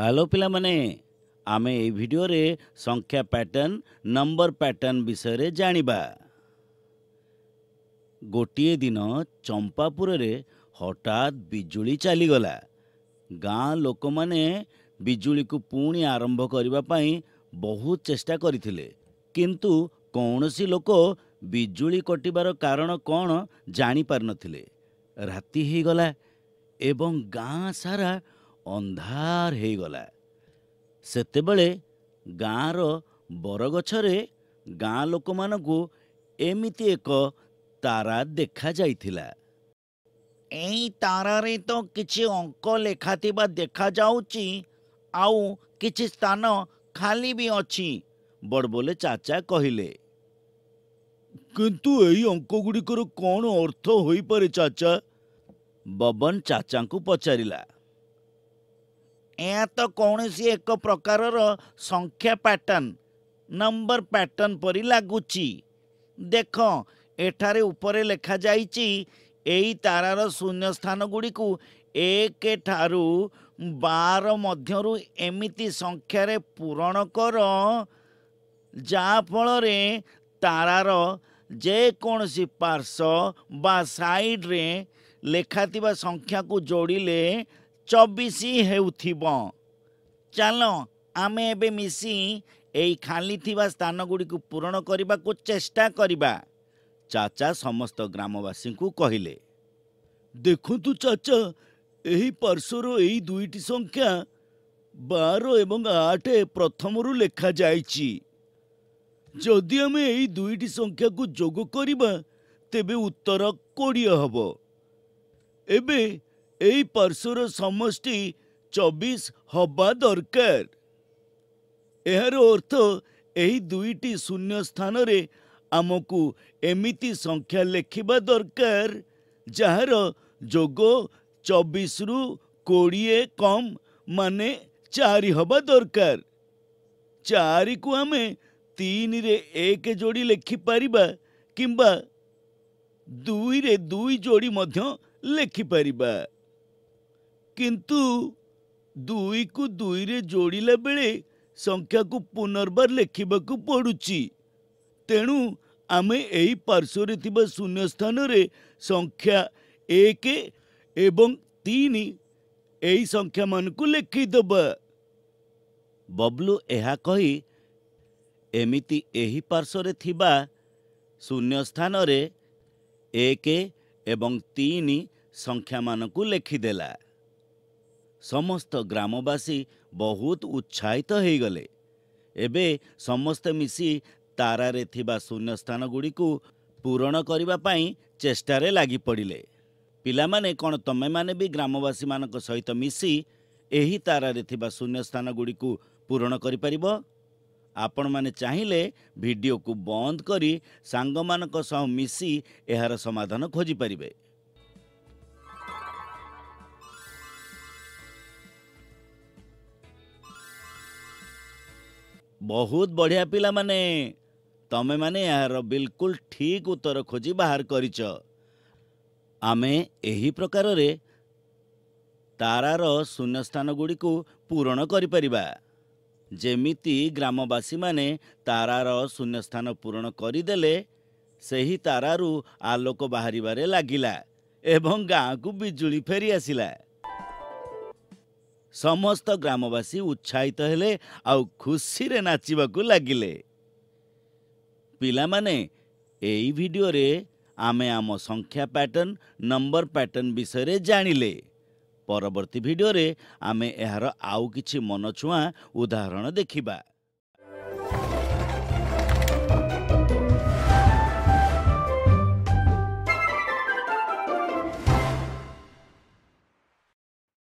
hello ପିଲାମାନେ ଆମେ ଏହି ଭିଡ଼ିଓରେ ସଂଖ୍ୟା ପ୍ୟାଟର୍ନ ନମ୍ବର ପ୍ୟାଟର୍ନ ବିଷୟରେ ଜାଣିବା ଗୋଟିଏ ଦିନ ଚମ୍ପାପୁରରେ ହଠାତ୍ ବିଜୁଳି ଚାଲିଗଲା ଗାଁ ଲୋକମାନେ ବିଜୁଳିକୁ ପୁଣି ଆରମ୍ଭ କରିବା ପାଇଁ ବହୁତ ଚେଷ୍ଟା କରିଥିଲେ କିନ୍ତୁ କୌଣସି ଲୋକ ବିଜୁଳି କଟିବାର କାରଣ କ'ଣ ଜାଣିପାରିନଥିଲେ ରାତି ହୋଇଗଲା ଏବଂ ଗାଁ ସାରା ଅନ୍ଧାର ହୋଇଗଲା ସେତେବେଳେ ଗାଁର ବରଗଛରେ ଗାଁ ଲୋକମାନଙ୍କୁ ଏମିତି ଏକ ତାରା ଦେଖାଯାଇଥିଲା ଏଇ ତାରାରେ ତ କିଛି ଅଙ୍କ ଲେଖାଥିବା ଦେଖାଯାଉଛି ଆଉ କିଛି ସ୍ଥାନ ଖାଲି ବି ଅଛି ବଡ଼ବୋଲେ ଚାଚା କହିଲେ କିନ୍ତୁ ଏହି ଅଙ୍କଗୁଡ଼ିକର କ'ଣ ଅର୍ଥ ହୋଇପାରେ ଚାଚା ବବନ ଚାଚାଙ୍କୁ ପଚାରିଲା ଏହା ତ କୌଣସି ଏକ ପ୍ରକାରର ସଂଖ୍ୟା ପ୍ୟାଟର୍ନ ନମ୍ବର ପ୍ୟାଟର୍ନ ପରି ଲାଗୁଛି ଦେଖ ଏଠାରେ ଉପରେ ଲେଖାଯାଇଛି ଏହି ତାରାର ସ୍ଥାନ ଗୁଡ଼ିକୁ ଏକ ଠାରୁ ବାର ମଧ୍ୟରୁ ଏମିତି ସଂଖ୍ୟାରେ ପୂରଣ କର ଯାହାଫଳରେ ତାରାର ଯେକୌଣସି ପାର୍ଶ୍ୱ ବା ସାଇଡ଼୍ରେ ଲେଖାଥିବା ସଂଖ୍ୟାକୁ ଯୋଡ଼ିଲେ ଚବିଶ ହେଉଥିବ ଚାଲ ଆମେ ଏବେ ମିଶି ଏଇ ଖାଲି ଥିବା ସ୍ଥାନ ଗୁଡ଼ିକୁ ପୂରଣ କରିବାକୁ ଚେଷ୍ଟା କରିବା ଚାଚା ସମସ୍ତ ଗ୍ରାମବାସୀଙ୍କୁ କହିଲେ ଦେଖନ୍ତୁ ଚାଚା ଏହି ପାର୍ଶ୍ୱର ଏହି ଦୁଇଟି ସଂଖ୍ୟା ବାର ଏବଂ ଆଠ ପ୍ରଥମରୁ ଲେଖାଯାଇଛି ଯଦି ଆମେ ଏହି ଦୁଇଟି ସଂଖ୍ୟାକୁ ଯୋଗ କରିବା ତେବେ ଉତ୍ତର କୋଡ଼ିଏ ହେବ ଏବେ এই পার্শ্বর সমষ্টি চবিশ হবা দরকার এর অর্থ এই দুইটি শূন্য স্থানরে ଆମକୁ ଏମିତି ସଂଖ୍ୟା ଲେଖିବା ଦରକାର ଯାହାର ଯୋଗ ଚବିଶରୁ କୋଡ଼ିଏ କମ୍ ମାନେ ଚାରି ହେବା ଦରକାର ଚାରିକୁ ଆମେ ତିନିରେ ଏକ ଯୋଡ଼ି ଲେଖିପାରିବା କିମ୍ବା ଦୁଇରେ ଦୁଇ ଯୋଡ଼ି ମଧ୍ୟ ଲେଖିପାରିବା କିନ୍ତୁ ଦୁଇକୁ ଦୁଇରେ ଯୋଡ଼ିଲା ବେଳେ ସଂଖ୍ୟାକୁ ପୁନର୍ବାର ଲେଖିବାକୁ ପଡ଼ୁଛି ତେଣୁ ଆମେ ଏହି ପାର୍ଶ୍ୱରେ ଥିବା ଶୂନ୍ୟ ସ୍ଥାନରେ ସଂଖ୍ୟା ଏକ ଏବଂ ତିନି ଏହି ସଂଖ୍ୟାମାନଙ୍କୁ ଲେଖିଦେବା ବବ୍ଲୁ ଏହା କହି ଏମିତି ଏହି ପାର୍ଶ୍ୱରେ ଥିବା ଶୂନ୍ୟ ସ୍ଥାନରେ ଏକ ଏବଂ ତିନି ସଂଖ୍ୟାମାନଙ୍କୁ ଲେଖିଦେଲା ସମସ୍ତ ଗ୍ରାମବାସୀ ବହୁତ ଉତ୍ସାହିତ ହୋଇଗଲେ ଏବେ ସମସ୍ତେ ମିଶି ତାରାରେ ଥିବା ଶୂନ୍ୟ ସ୍ଥାନ ଗୁଡ଼ିକୁ ପୂରଣ କରିବା ପାଇଁ ଚେଷ୍ଟାରେ ଲାଗିପଡ଼ିଲେ ପିଲାମାନେ କ'ଣ ତୁମେମାନେ ବି ଗ୍ରାମବାସୀମାନଙ୍କ ସହିତ ମିଶି ଏହି ତାରାରେ ଥିବା ଶୂନ୍ୟ ସ୍ଥାନ ଗୁଡ଼ିକୁ ପୂରଣ କରିପାରିବ ଆପଣମାନେ ଚାହିଁଲେ ଭିଡ଼ିଓକୁ ବନ୍ଦ କରି ସାଙ୍ଗମାନଙ୍କ ସହ ମିଶି ଏହାର ସମାଧାନ ଖୋଜିପାରିବେ ବହୁତ ବଢ଼ିଆ ପିଲାମାନେ ତମେମାନେ ଏହାର ବିଲକୁଲ ଠିକ୍ ଉତ୍ତର ଖୋଜି ବାହାର କରିଛ ଆମେ ଏହି ପ୍ରକାରରେ ତାରାର ଶୂନ୍ୟସ୍ଥାନଗୁଡ଼ିକୁ ପୂରଣ କରିପାରିବା ଯେମିତି ଗ୍ରାମବାସୀମାନେ ତାରାର ଶୂନ୍ୟସ୍ଥାନ ପୂରଣ କରିଦେଲେ ସେହି ତାରାରୁ ଆଲୋକ ବାହାରିବାରେ ଲାଗିଲା ଏବଂ ଗାଁକୁ ବିଜୁଳି ଫେରିଆସିଲା ସମସ୍ତ ଗ୍ରାମବାସୀ ଉତ୍ସାହିତ ହେଲେ ଆଉ ଖୁସିରେ ନାଚିବାକୁ ଲାଗିଲେ ପିଲାମାନେ ଏଇ ଭିଡ଼ିଓରେ ଆମେ ଆମ ସଂଖ୍ୟା ପ୍ୟାଟର୍ନ ନମ୍ବର ପ୍ୟାଟର୍ନ ବିଷୟରେ ଜାଣିଲେ ପରବର୍ତ୍ତୀ ଭିଡ଼ିଓରେ ଆମେ ଏହାର ଆଉ କିଛି ମନଛୁଆଁ ଉଦାହରଣ ଦେଖିବା